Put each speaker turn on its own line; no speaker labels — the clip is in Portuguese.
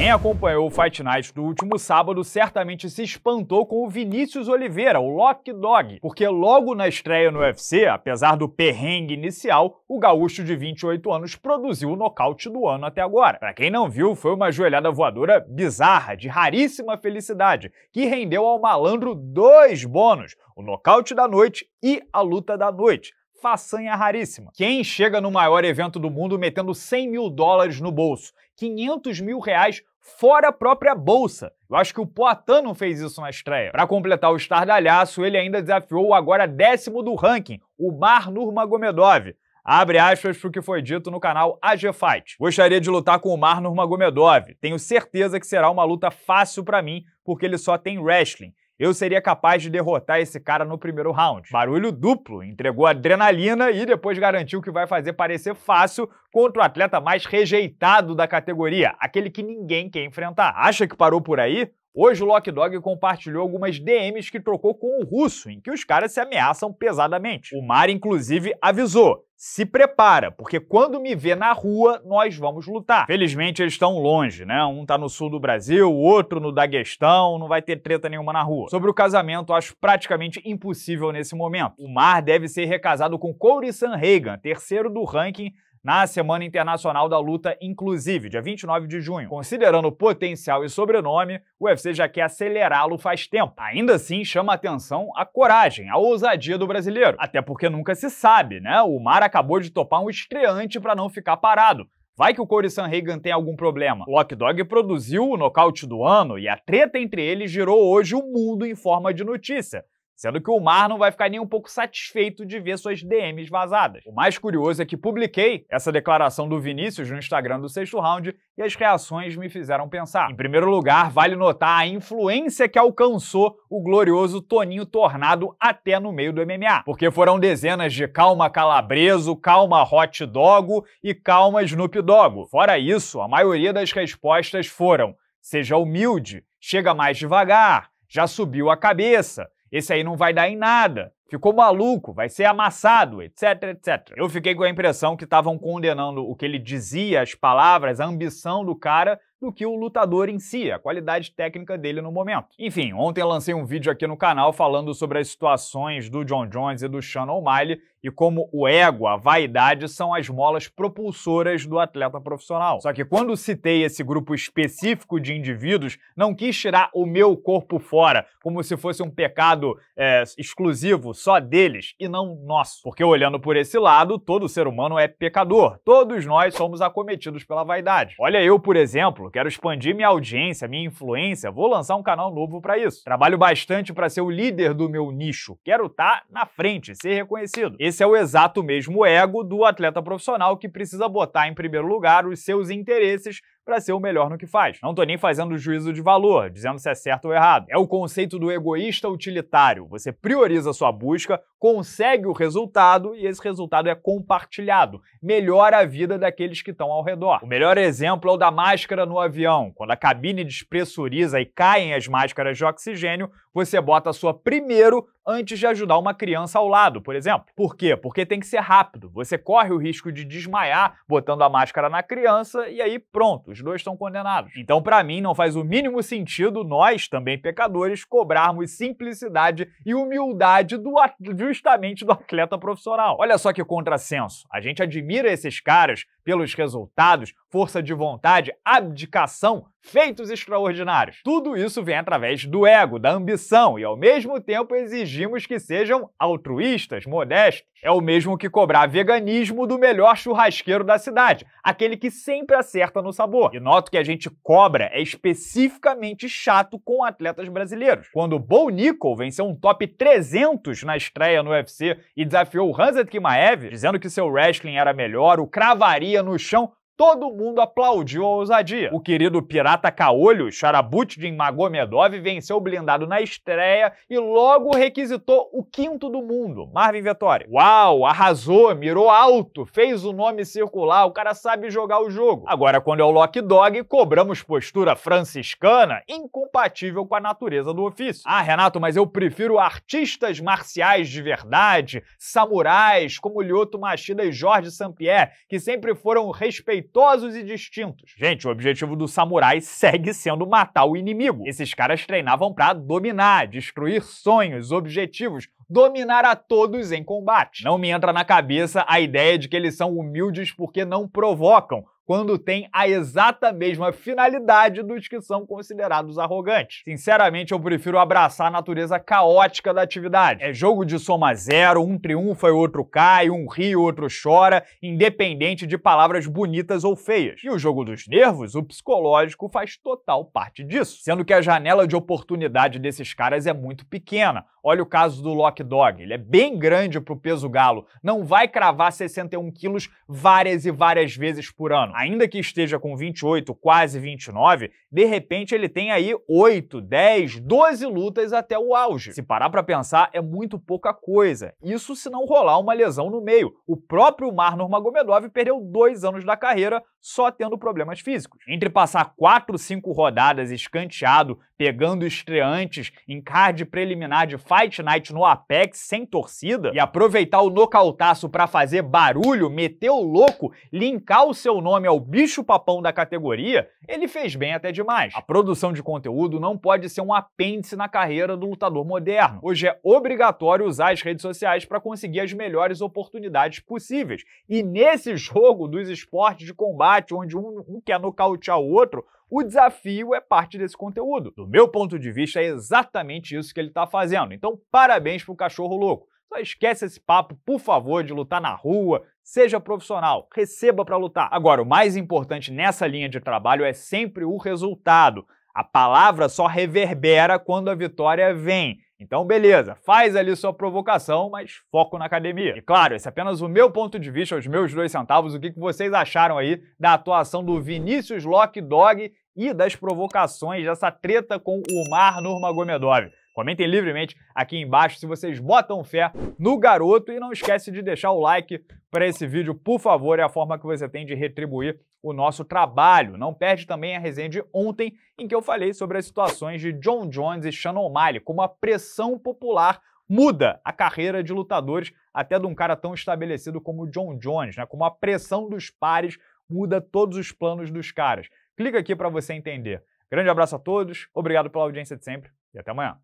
Quem acompanhou o Fight Night do último sábado certamente se espantou com o Vinícius Oliveira, o Lock Dog, porque logo na estreia no UFC, apesar do perrengue inicial, o gaúcho de 28 anos produziu o nocaute do ano até agora. Para quem não viu, foi uma joelhada voadora bizarra, de raríssima felicidade, que rendeu ao malandro dois bônus: o nocaute da noite e a luta da noite façanha raríssima. Quem chega no maior evento do mundo metendo 100 mil dólares no bolso, 500 mil reais fora a própria bolsa. Eu acho que o Poatan não fez isso na estreia. Para completar o estardalhaço, ele ainda desafiou o agora décimo do ranking, o Mar Nurmagomedov. Abre aspas para o que foi dito no canal AG Fight. Gostaria de lutar com o Mar Nurmagomedov. Tenho certeza que será uma luta fácil para mim, porque ele só tem wrestling eu seria capaz de derrotar esse cara no primeiro round. Barulho duplo, entregou adrenalina e depois garantiu que vai fazer parecer fácil contra o atleta mais rejeitado da categoria, aquele que ninguém quer enfrentar. Acha que parou por aí? Hoje o Lock Dog compartilhou algumas DMs que trocou com o russo, em que os caras se ameaçam pesadamente. O Mar, inclusive, avisou: se prepara, porque quando me vê na rua, nós vamos lutar. Felizmente eles estão longe, né? Um tá no sul do Brasil, o outro no Daguestão, não vai ter treta nenhuma na rua. Sobre o casamento, acho praticamente impossível nesse momento. O Mar deve ser recasado com Corey Sanhagan, terceiro do ranking na Semana Internacional da Luta, inclusive, dia 29 de junho. Considerando o potencial e sobrenome, o UFC já quer acelerá-lo faz tempo. Ainda assim, chama atenção a coragem, a ousadia do brasileiro. Até porque nunca se sabe, né? O Mar acabou de topar um estreante para não ficar parado. Vai que o Corey Reagan tem algum problema. Lock Dog produziu o nocaute do ano e a treta entre eles girou hoje o mundo em forma de notícia sendo que o Mar não vai ficar nem um pouco satisfeito de ver suas DMs vazadas. O mais curioso é que publiquei essa declaração do Vinícius no Instagram do sexto round e as reações me fizeram pensar. Em primeiro lugar, vale notar a influência que alcançou o glorioso Toninho Tornado até no meio do MMA, porque foram dezenas de calma calabreso, calma hot dog e calma Snoop Dogo. Fora isso, a maioria das respostas foram: seja humilde, chega mais devagar, já subiu a cabeça, esse aí não vai dar em nada ficou maluco, vai ser amassado, etc, etc. Eu fiquei com a impressão que estavam condenando o que ele dizia, as palavras, a ambição do cara, do que o lutador em si, a qualidade técnica dele no momento. Enfim, ontem lancei um vídeo aqui no canal falando sobre as situações do John Jones e do Sean O'Malley e como o ego, a vaidade são as molas propulsoras do atleta profissional. Só que quando citei esse grupo específico de indivíduos, não quis tirar o meu corpo fora, como se fosse um pecado é, exclusivo, só deles e não nosso. Porque olhando por esse lado, todo ser humano é pecador. Todos nós somos acometidos pela vaidade. Olha, eu, por exemplo, quero expandir minha audiência, minha influência, vou lançar um canal novo para isso. Trabalho bastante para ser o líder do meu nicho. Quero estar tá na frente, ser reconhecido. Esse é o exato mesmo ego do atleta profissional que precisa botar em primeiro lugar os seus interesses para ser o melhor no que faz. Não tô nem fazendo juízo de valor, dizendo se é certo ou errado. É o conceito do egoísta utilitário. Você prioriza sua busca, consegue o resultado e esse resultado é compartilhado. Melhora a vida daqueles que estão ao redor. O melhor exemplo é o da máscara no avião. Quando a cabine despressuriza e caem as máscaras de oxigênio, você bota a sua primeiro antes de ajudar uma criança ao lado, por exemplo. Por quê? Porque tem que ser rápido. Você corre o risco de desmaiar botando a máscara na criança e aí pronto, os dois estão condenados. Então, para mim, não faz o mínimo sentido nós, também pecadores, cobrarmos simplicidade e humildade do justamente do atleta profissional. Olha só que contrassenso. A gente admira esses caras pelos resultados, força de vontade, abdicação, feitos extraordinários. Tudo isso vem através do ego, da ambição, e ao mesmo tempo exigimos que sejam altruístas, modestos. É o mesmo que cobrar veganismo do melhor churrasqueiro da cidade, aquele que sempre acerta no sabor. E noto que a gente cobra é especificamente chato com atletas brasileiros. Quando Bo Nicol venceu um top 300 na estreia no UFC e desafiou Hanset Kimaev, dizendo que seu wrestling era melhor, o cravaria caía no chão todo mundo aplaudiu a ousadia. O querido pirata Caolho, Charabutdin Magomedov, venceu o blindado na estreia e logo requisitou o quinto do mundo, Marvin Vettori. Uau, arrasou, mirou alto, fez o nome circular, o cara sabe jogar o jogo. Agora, quando é o Lock Dog, cobramos postura franciscana incompatível com a natureza do ofício. Ah, Renato, mas eu prefiro artistas marciais de verdade, samurais como Lyoto Machida e Jorge Sampier, que sempre foram respeitados respeitosos e distintos. Gente, o objetivo do samurai segue sendo matar o inimigo. Esses caras treinavam para dominar, destruir sonhos, objetivos, dominar a todos em combate. Não me entra na cabeça a ideia de que eles são humildes porque não provocam quando tem a exata mesma finalidade dos que são considerados arrogantes. Sinceramente, eu prefiro abraçar a natureza caótica da atividade. É jogo de soma zero, um triunfa e outro cai, um ri e outro chora, independente de palavras bonitas ou feias. E o jogo dos nervos, o psicológico, faz total parte disso, sendo que a janela de oportunidade desses caras é muito pequena. Olha o caso do Lock Dog, ele é bem grande pro peso galo, não vai cravar 61 quilos várias e várias vezes por ano ainda que esteja com 28, quase 29, de repente ele tem aí 8, 10, 12 lutas até o auge. Se parar para pensar, é muito pouca coisa. Isso se não rolar uma lesão no meio. O próprio Marnor Magomedov perdeu dois anos da carreira só tendo problemas físicos. Entre passar 4, 5 rodadas escanteado, pegando estreantes em card preliminar de Fight Night no Apex sem torcida e aproveitar o nocautaço para fazer barulho, meter o louco, linkar o seu nome nome ao é bicho-papão da categoria, ele fez bem até demais. A produção de conteúdo não pode ser um apêndice na carreira do lutador moderno. Hoje é obrigatório usar as redes sociais para conseguir as melhores oportunidades possíveis. E nesse jogo dos esportes de combate, onde um, um quer nocautear o outro, o desafio é parte desse conteúdo. Do meu ponto de vista, é exatamente isso que ele está fazendo. Então, parabéns pro cachorro louco. Só esquece esse papo, por favor, de lutar na rua, seja profissional, receba para lutar. Agora, o mais importante nessa linha de trabalho é sempre o resultado. A palavra só reverbera quando a vitória vem. Então, beleza, faz ali sua provocação, mas foco na academia. E claro, esse é apenas o meu ponto de vista, os meus dois centavos, o que vocês acharam aí da atuação do Vinícius Lock Dog e das provocações dessa treta com o Mar Gomedov. Comentem livremente aqui embaixo se vocês botam fé no garoto e não esquece de deixar o like para esse vídeo, por favor, é a forma que você tem de retribuir o nosso trabalho. Não perde também a resenha de ontem em que eu falei sobre as situações de John Jones e Shannon O'Malley, como a pressão popular muda a carreira de lutadores até de um cara tão estabelecido como John Jones, né? Como a pressão dos pares muda todos os planos dos caras. Clica aqui para você entender. Grande abraço a todos, obrigado pela audiência de sempre e até amanhã.